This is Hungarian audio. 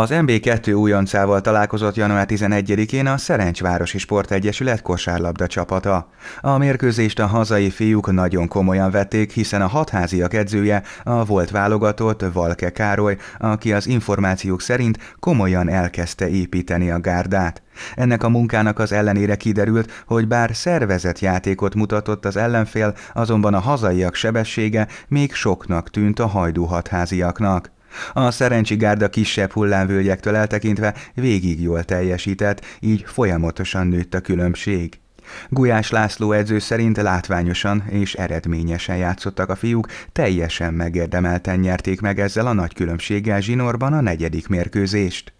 Az MB2 újoncával találkozott január 11-én a Szerencsvárosi Sportegyesület kosárlabda csapata. A mérkőzést a hazai fiúk nagyon komolyan vették, hiszen a hatháziak edzője a volt válogatott Valke Károly, aki az információk szerint komolyan elkezdte építeni a gárdát. Ennek a munkának az ellenére kiderült, hogy bár szervezett játékot mutatott az ellenfél, azonban a hazaiak sebessége még soknak tűnt a hajdú hatháziaknak. A szerencsi gárda kisebb hullámvölgyektől eltekintve végig jól teljesített, így folyamatosan nőtt a különbség. Gulyás László edző szerint látványosan és eredményesen játszottak a fiúk, teljesen megérdemelten nyerték meg ezzel a nagy különbséggel zsinórban a negyedik mérkőzést.